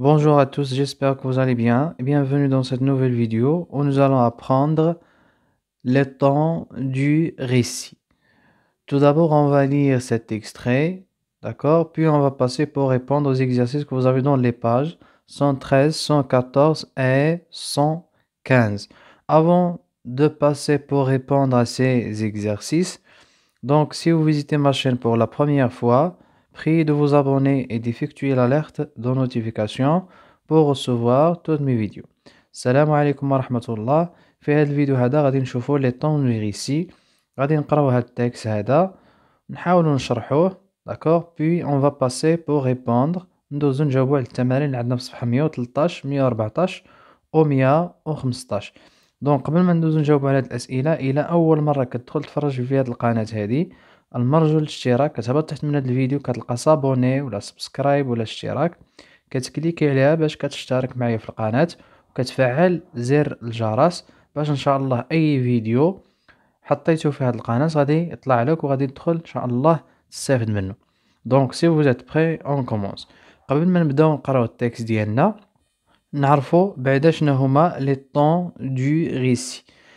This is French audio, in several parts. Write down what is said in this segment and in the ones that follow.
Bonjour à tous, j'espère que vous allez bien. Bienvenue dans cette nouvelle vidéo où nous allons apprendre le temps du récit. Tout d'abord, on va lire cet extrait, d'accord Puis on va passer pour répondre aux exercices que vous avez dans les pages 113, 114 et 115. Avant de passer pour répondre à ces exercices, donc si vous visitez ma chaîne pour la première fois, Priez de vous abonner et d'effectuer l'alerte de notification pour recevoir toutes mes vidéos. السلام عليكم ورحمة الله في هذا الفيديو هذا غادي نشوفو لي طون ريسي غادي نقراو هاد التكست هذا نحاولو نشرحوه داكوغ بوي اون فا باسي بور ريبوندر ندوزو نجاوبو على التمارين اللي عندنا في صفحة 113 114 و مية 115 دونك قبل ما ندوزو نجاوبو على هاد الاسئله الى اول مره كتدخل تفرج في هاد القناه هذه المرجو الاشتراك كتهبط تحت من هاد الفيديو كتلقى صابوني ولا سبسكرايب ولا اشتراك كتكليكي عليها باش كتشترك معايا في القناه وكتفعل زر الجرس باش ان شاء الله اي فيديو حطيته في هاد القناه غادي يطلع لك وغادي تدخل ان شاء الله تستافد منه دونك سي فوز ات بري اون كومونس قبل ما نبداو نقراو التكست ديالنا نعرفوا بعدا شنو هما لي طون دو ريسي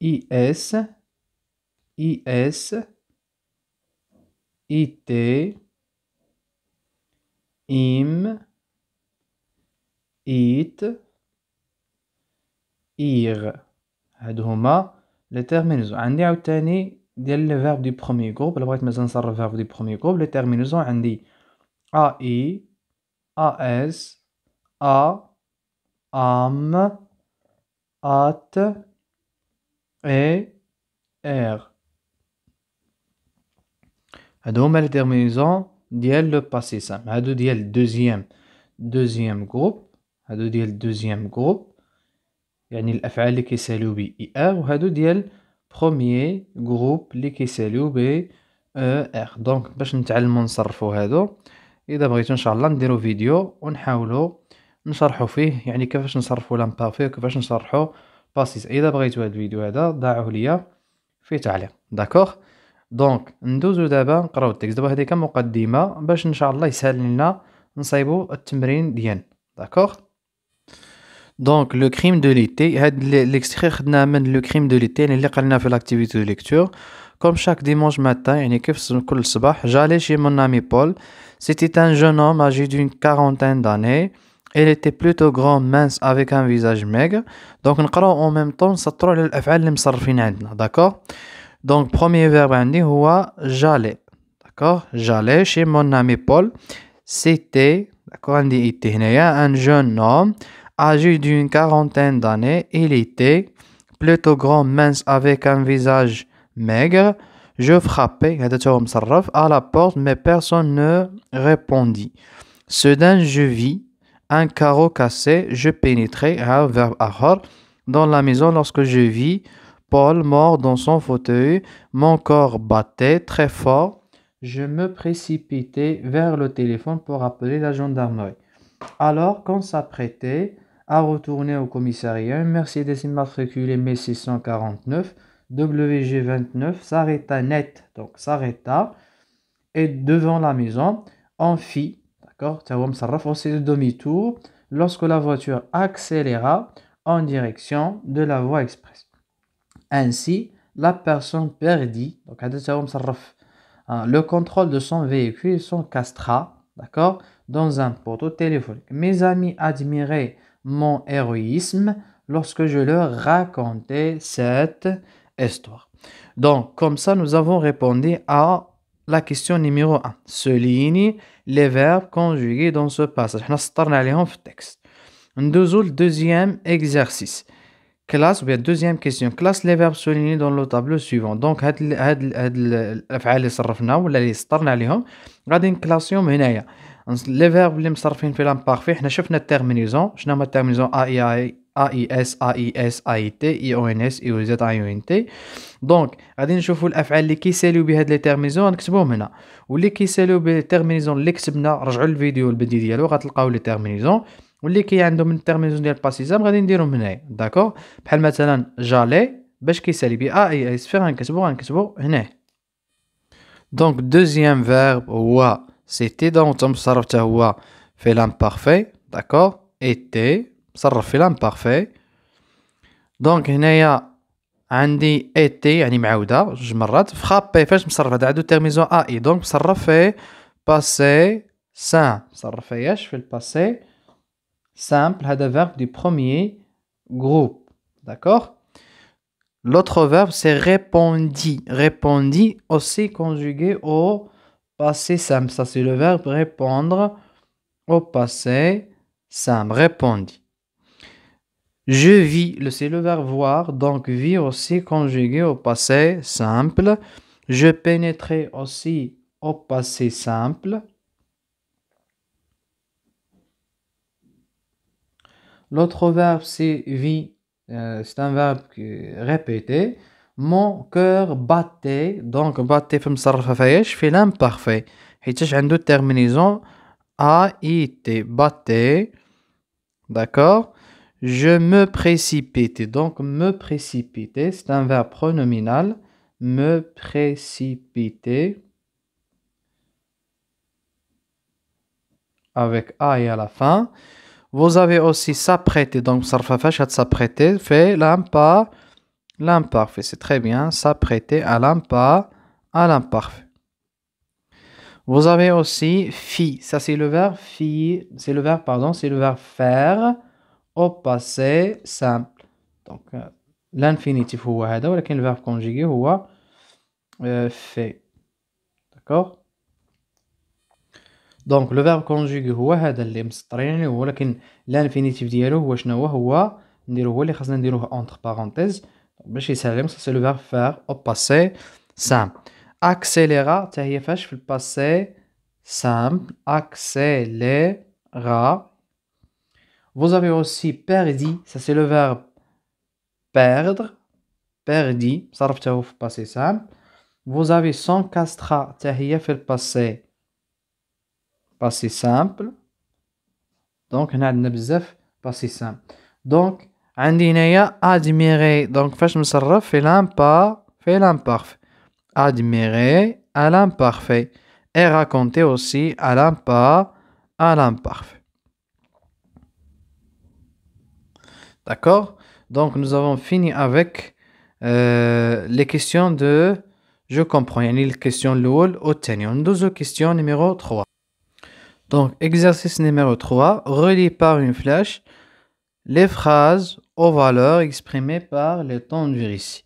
is is it im it ir hadouma les terminisons andi aou tani dial le verbe du premier groupe bla ghit mazal nsarrf verbe du premier groupe les terminisons andi a e as a am at اي ار هادو هما لي تيرمينيزون ديال لو باسي سام هادو ديال دوزيام دوزيام جروب هادو ديال دوزيام جروب يعني الافعال اللي كيساليو ب اي ار وهادو ديال بروميي جروب اللي كيساليو ب ار دونك باش نتعلمو نصرفو هادو اذا بغيتو ان شاء الله نديرو فيديو ونحاولو نشرحو فيه يعني كيفاش نصرفو لامبارفي وكيفاش نشرحو باسيس اذا بغيتو هاد الفيديو هذا ضاعوه ليا في تعليق داكوغ دونك ندوزو دابا نقراو التكست دابا هذه كمقدمه باش ان شاء الله يسهل لنا نصايبو التمرين ديالنا داكوغ دونك لو كريم دو ليتي هاد ليكستري خدناه من لو كريم دو ليتي اللي قلنا في لاكتيفيتي دو ليكتور كوم شاك ديمونج ماتان يعني كيف كل صباح, جالي شي مون بول سيتي C'était جون jeune اجي دون كارونتين داني « Il était plutôt grand, mince avec un visage maigre donc parlons en même temps ça trouve الافعال de مصرفين عندنا d'accord donc premier verbe on dit j'allais d'accord j'allais chez mon ami Paul c'était d'accord Il était un jeune homme âgé d'une quarantaine d'années il était plutôt grand mince avec un visage maigre je frappais à la porte mais personne ne répondit soudain je vis un carreau cassé, je pénétrai, dans la maison lorsque je vis Paul mort dans son fauteuil, mon corps battait très fort, je me précipitais vers le téléphone pour appeler la gendarmerie. Alors qu'on s'apprêtait à retourner au commissariat, Merci Mercedes mais 649, WG29 s'arrêta net, donc s'arrêta, et devant la maison, on fit D'accord le demi-tour lorsque la voiture accéléra en direction de la voie express. Ainsi, la personne perdit donc, hein, le contrôle de son véhicule son castra d'accord, dans un poteau téléphonique. Mes amis admiraient mon héroïsme lorsque je leur racontais cette histoire. Donc, comme ça, nous avons répondu à la question numéro 1. Souligne les verbes conjugués dans ce passage. Nous avons le texte. deuxième exercice. Classe, ou bien deuxième question. Classe les verbes soulignés dans le tableau suivant. Donc, nous avons classé les verbes. Les verbes qui sont en parfait. Nous avons la terminaison. Nous avons la terminaison A, I, A, I. AIS اي AIT IONS IOZ IONT دونك غادي نشوفوا الافعال اللي كيساليو بهاد لي تيرمينيزون نكتبوهم هنا واللي كيساليو بالتيرمينيزون اللي كتبنا رجعوا للفيديو البدي ديالو غتلقاو لي تيرمينيزون واللي كي عندهم التيرمينيزون ديال باسيزام غادي نديرهم هنايا داكور بحال مثلا جالي باش كيسالي بي اي اس فين غنكتبو غنكتبو هنا دونك دوزيام فيرب هو سيتي دونك تم صرفته هو في لامبارفي داكور ايتي Ça refait parfait. Donc, il y a un été, un imaouda, je frappe fais, je m'arrête, Donc, passé Ça passé simple, c'est le verbe du premier groupe. D'accord L'autre verbe, c'est répondit. Répondit, aussi conjugué au passé sam. Ça, c'est le verbe répondre au passé simple. Répondit. Je vis, c'est le verbe voir, donc vie aussi conjugué au passé simple. Je pénétrais aussi au passé simple. L'autre verbe, c'est vie. Euh, c'est un verbe répété. Mon cœur battait, donc battait comme ça, je fais l'imparfait. Et j'ai une terminaison a, i, t, battait. D'accord je me précipite. Donc, me précipiter, c'est un verbe pronominal. Me précipiter. Avec A et à la fin. Vous avez aussi s'apprêter. Donc, s'apprêter fait l'impa l'imparfait. C'est très bien. S'apprêter à à l'imparfait. Vous avez aussi fi. Ça, c'est le verbe fi. C'est le verbe, pardon, c'est le verbe faire. au passé simple دونك l'infinitif هو هذا ولكن الفيرب كونجيغي هو fait داكوغ دونك لو فيرب كونجيغي هو هذا اللي مسطرين ليه ولكن لانفينيتيف ديالو هو شنو هو هو نديرو هو اللي خاصنا نديروه اونتر بارونتيز باش يسهل سي لو فيرب فار او باسي سامبل اكسيليرا حتى هي فاش في الباسي سامبل اكسيليرا Vous avez aussi perdu, ça c'est le verbe perdre, perdu, ça au passé simple. Vous avez s'encastra, Ça في le passé passé simple. Donc on a بزاف passé simple. Donc عندي هنايا admirer. Donc ça نصرف في par في l'imparfait. Admirer à l'imparfait et raconter aussi à l'impar À l'imparfait. D'accord Donc nous avons fini avec euh, les questions de je comprends. Il y a une question l'oul au Nous question numéro 3. Donc exercice numéro 3, relie par une flèche les phrases aux valeurs exprimées par les temps de ici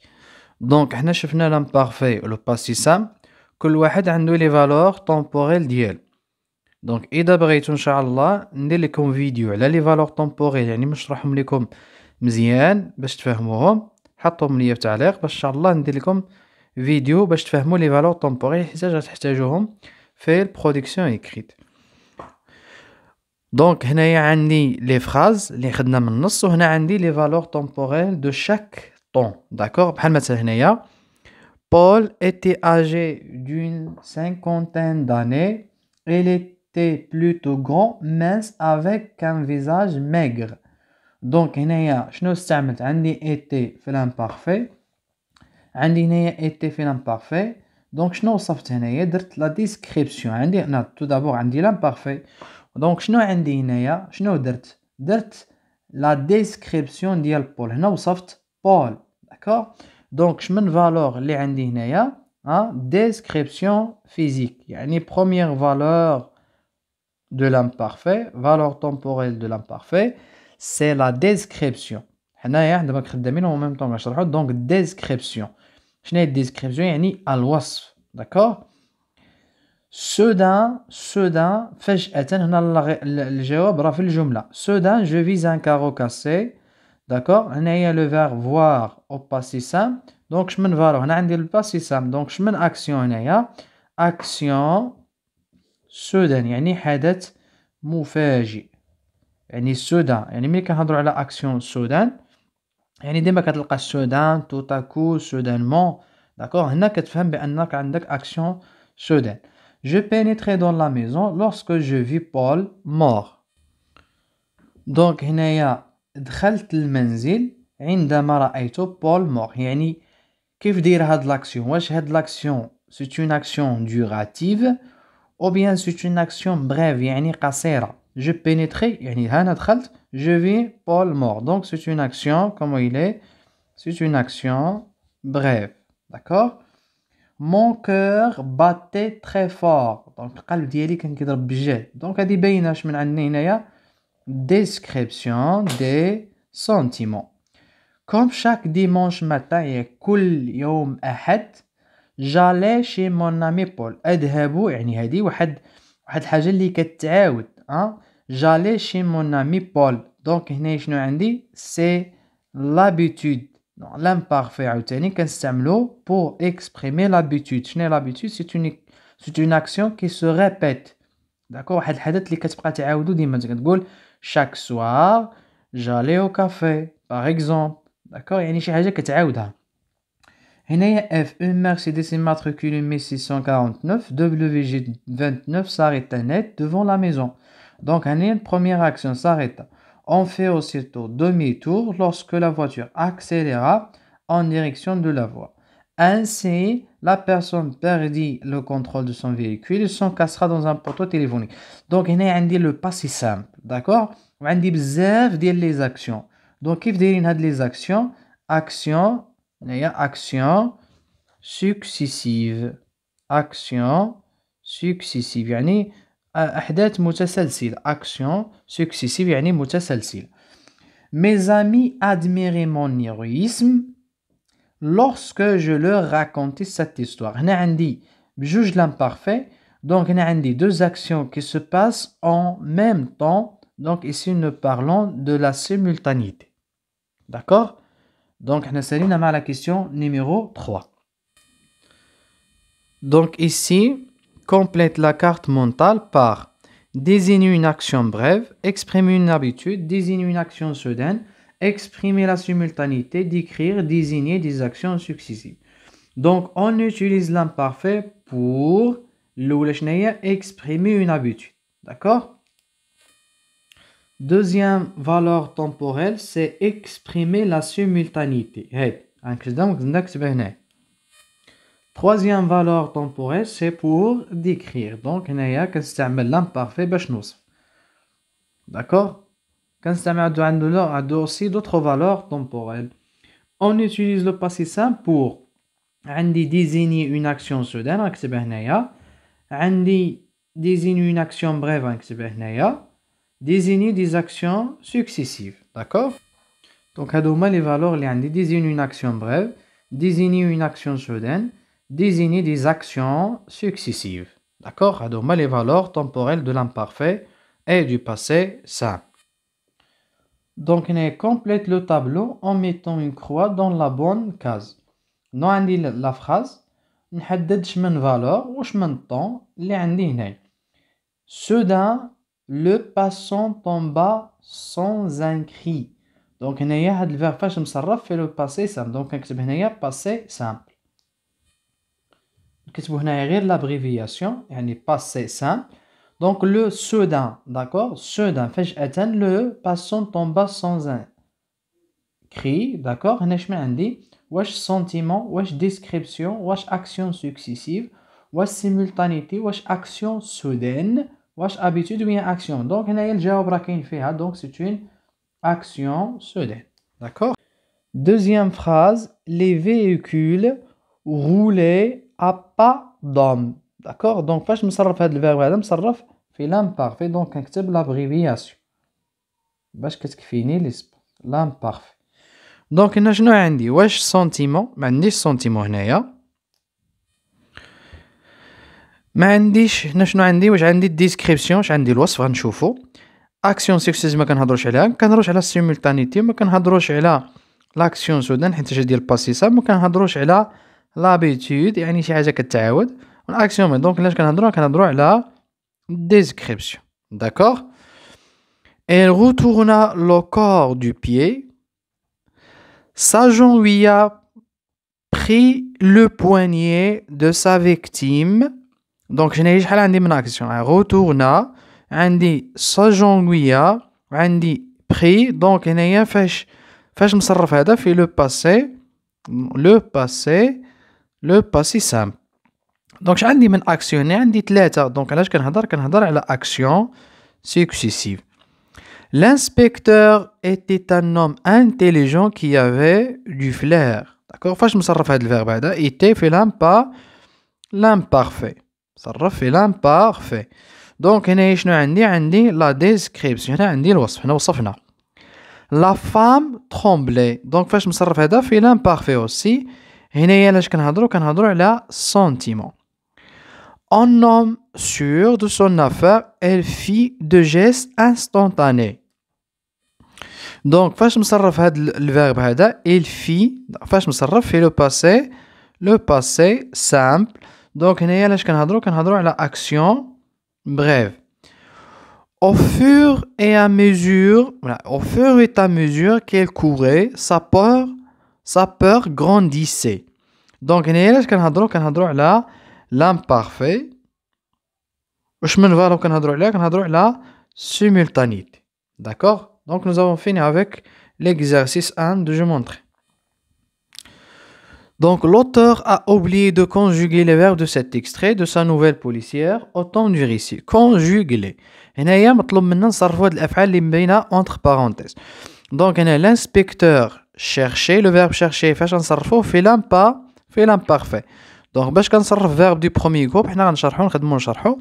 Donc nous avons l'imparfait, le passé simple, que le a les valeurs temporelles ديالو دونك اذا بغيتو ان شاء الله ندير لكم فيديو على لي فالور طومبوريل يعني نشرحهم لكم مزيان باش تفهموهم حطوهم ليا في التعليق باش ان شاء الله ندير لكم فيديو باش تفهموا لي فالور طومبوريل حيت غتحتاجوهم في البرودكسيون ايكريت دونك هنايا عندي لي فراز اللي خدنا من النص وهنا عندي لي فالور طومبوريل دو شاك طون داكوغ بحال مثلا هنايا بول ايتي اجي دون سانكونتان داني Il est était plutôt grand, mince, avec un visage maigre. Donc, il y a, je ne sais pas, il y a fait l'imparfait. Il y a été fait l'imparfait. Donc, je ne sais pas, il y a la description. Il tout d'abord, il y a l'imparfait. Donc, je ne sais pas, il y a, je ne sais pas, la description de Paul. Il y a soft Paul. D'accord Donc, je mets une valeur, il y a, description physique. Il y a une première valeur, de l'imparfait, valeur temporelle de l'imparfait, c'est la description. Hein, en même temps Donc, description. description, ni à a D'accord Soudain, soudain, et je le géographe, le jumla. Soudain, je vise un carreau cassé. D'accord On le verbe voir au passé simple. Donc, je me valeur on voir le passé simple. Donc, je m'en action, on action سودان يعني حدث مفاجئ يعني السودان يعني ملي كنهضروا على اكسيون السودان يعني ديما كتلقى السودان توتاكو سودانمون داكور هنا كتفهم بانك عندك اكسيون سودان جو بينيتري دون لا ميزون لورسكو جو في بول مور دونك هنايا دخلت المنزل عندما رأيت بول مور يعني كيف داير هاد لاكسيون واش هاد لاكسيون سي اون اكسيون دوراتيف ou bien c'est une action brève, يعني Je pénétrais, يعني هنا je vis Paul mort. Donc c'est une action, comment il est C'est une action brève, d'accord Mon cœur battait très fort. Donc القلب ديالي كان كيضرب بجهد. Donc هذه باينة اش من عندنا description des sentiments. Comme chaque dimanche matin il et كل يوم jour, جالي شي مون امي بول اذهب يعني هذه واحد واحد الحاجه اللي كتعاود ها جالي شي مون امي بول دونك هنا شنو عندي سي لابيتود دونك لامبارفي عاوتاني كنستعملو بور اكسبريمي لابيتود شنو لابيتود سي اون سي une اكسيون كي سو ريبيت داكور واحد الحدث اللي كتبقى تعاودو ديما كتقول شاك سوار جالي او كافي باغ اكزومبل داكور يعني شي حاجه كتعاودها N.F. une Mercedes مرسيدس immatriculée 649 WG 29 s'arrêta net devant la maison. Donc une première action s'arrête. On fait aussitôt demi-tour lorsque la voiture accélérera en direction de la voie. Ainsi, la personne perdit le contrôle de son véhicule et cassera dans un poteau téléphonique. Donc, on dit le pas si simple, d'accord On observe les actions. Donc, qui dit les actions Action, a action successive action successive Yani, أحداث euh, action successive يعني Mes amis admiraient mon héroïsme lorsque je leur racontais cette histoire. Nandi عندي l'imparfait donc هنا deux actions qui se passent en même temps donc ici nous parlons de la simultanéité. D'accord donc, on la question numéro 3. Donc ici, complète la carte mentale par désigner une action brève, exprimer une habitude, désigner une action soudaine, exprimer la simultanéité, décrire, désigner des actions successives. Donc, on utilise l'imparfait pour exprimer une habitude. D'accord Deuxième valeur temporelle, c'est exprimer la simultanéité. Troisième valeur temporelle, c'est pour décrire. Donc, on a l'imparfait ben, D'accord Quand on a aussi d'autres valeurs temporelles. On utilise le passé simple pour désigner une action soudaine. On désigner une action brève désigner des actions successives. D'accord Donc, les valeurs, les désigne une action brève, désigner une action soudaine, désigner des actions successives. D'accord Hadouma, les valeurs temporelles de l'imparfait et du passé Ça. Donc, on complète le tableau en mettant une croix dans la bonne case. Nous avons la phrase Nous avons dit temps طون اللي عندي هنا Soudain le passant tomba sans un cri. Donc, il y a le verbe qui est le passé simple. Donc, a un passé simple. نكتبوا هنايا غير l'abréviation le passé simple. Donc, le soudain, d'accord Soudain, فجأة, le passant tomba sans un cri, d'accord Il y عندي واش sentiment, une description, une action successive, une simultanéité, une action soudaine. واش habitude ou action donc هنايا الجواب راه كاين فيها donc c'est une action soudaine d'accord deuxième phrase les véhicules roulaient à pas d'homme d'accord donc فاش نصرف هذا الفيرب هذا نصرف في l'imparfait donc نكتب l'abréviation باش كتكفيني ليسب l'imparfait donc n'a شنو عندي واش sentiment ما ben, عنديش sentiment هنايا ما عنديش هنا شنو عندي واش عندي الديسكريبسيون واش عندي الوصف غنشوفو اكسيون سكسيس ما كنهضروش عليها كنهضروش على السيمولتانيتي ما كنهضروش على لاكسيون سودان حيت ديال الباسيسا ما كنهضروش على لابيتود يعني شي حاجه كتعاود والاكسيون دونك علاش كنهضروا كنهضروا على ديسكريبسيون داكوغ et روتورنا لو كور دو du ساجون ويا بري لو بوانيي دو poignet de دونك هنايا شحال عندي من اكسيون غوتورنا عندي ساجونغويا عندي بري دونك هنايا فاش فاش مصرف هذا في لو باسي لو باسي لو باسي simple. دونك j'ai عندي من اكسيون عندي ثلاثه دونك علاش كنهضر كنهضر على action successive. L'inspecteur était un homme intelligent qui avait du flair. D'accord me le verbe. Était fait l'imparfait. صرف في لان بارفي دونك هنا شنو عندي عندي لا ديسكريبسيون هنا عندي الوصف هنا وصفنا لا فام ترومبلي دونك فاش مصرف هذا في لان بارفي اوسي هنايا لاش كنهضروا كنهضروا على سونتيمون Un homme سور دو سون affaire, ال في دو جيست انستونتاني دونك فاش مصرف هاد الفيرب هذا ال في فاش مصرف في le passé le passé simple دونك هنايا علاش كنهضروا كنهضروا على اكسيون بريف Au fur et à mesure, voilà, au fur et à mesure qu'elle courait, sa peur, sa peur grandissait. Donc, هنايا كنهضروا كنهضروا على l'imparfait. واش من فالو كنهضروا عليها كنهضروا على simultanéité. D'accord Donc nous avons fini avec l'exercice 1 de je montrer. Donc l'auteur a oublié de conjuguer les verbes de cet extrait de sa nouvelle policière au temps du récit. Conjuguer. Et là, il y a maintenant ça revoit entre parenthèses. Donc l'inspecteur cherchait le verbe chercher. Fashion sarfo fait l'impa, fait l'imparfait. Donc parce qu'on sarf verbe du premier groupe, on a un charpon, on a deux charpons.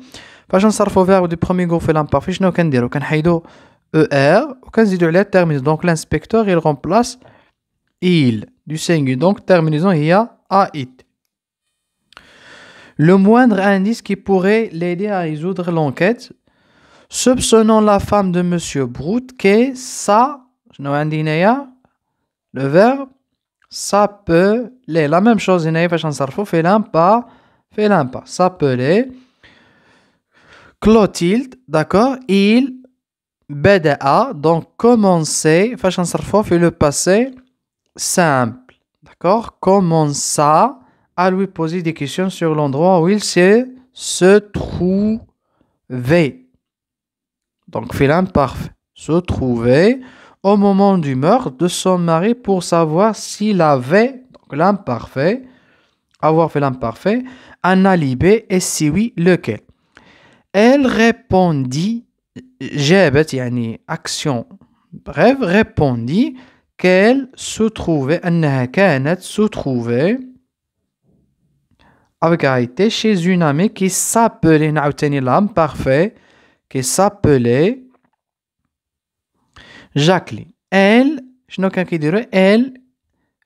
Fashion sarfo verbe du premier groupe fait l'imparfait. Je ne peux dire. Je ne dire. Er, je ne dire. Terminé. Donc l'inspecteur il remplace il du singulier. Donc, terminaison, il y a it Le moindre indice qui pourrait l'aider à résoudre l'enquête, soupçonnant la femme de M. Brout que ça, le verbe, s'appeler. La même chose, il y a pas, pas, s'appeler. Clotilde, d'accord, il, BDA, donc commencer, fait le passé, simple. D'accord Commença à lui poser des questions sur l'endroit où il se, se trouvait. Donc, fait l'imparfait. Se trouvait au moment du meurtre de son mari pour savoir s'il avait, donc l'imparfait, avoir fait l'imparfait, un alibi et si oui, lequel. Elle répondit, j'ai ben, une action, bref, répondit, qu'elle se trouvait, qu'elle كانت se trouvait avec chez une amie qui s'appelait parfait qui s'appelait Jacqueline. Elle, je n'ai qui elle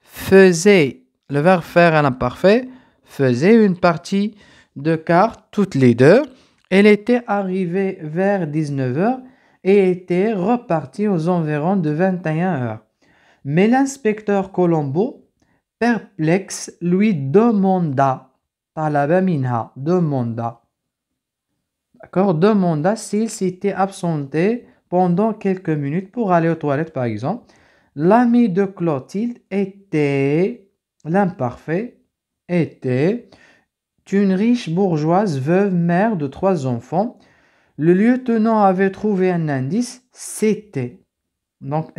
faisait le verbe faire à l'imparfait faisait une partie de cartes toutes les deux. Elle était arrivée vers 19h et était repartie aux environs de 21h. Mais l'inspecteur Colombo, perplexe, lui demanda, talabaminha, demanda, d'accord, demanda s'il s'était absenté pendant quelques minutes pour aller aux toilettes, par exemple. L'ami de Clotilde était, l'imparfait, était une riche bourgeoise veuve mère de trois enfants. Le lieutenant avait trouvé un indice, c'était. Donc,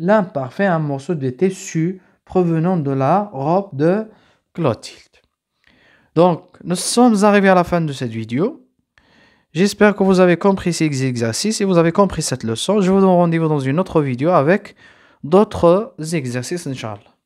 l'imparfait un morceau de tissu provenant de la robe de Clotilde. Donc, nous sommes arrivés à la fin de cette vidéo. J'espère que vous avez compris ces exercices et vous avez compris cette leçon. Je vous donne rendez-vous dans une autre vidéo avec d'autres exercices, Inch'Allah.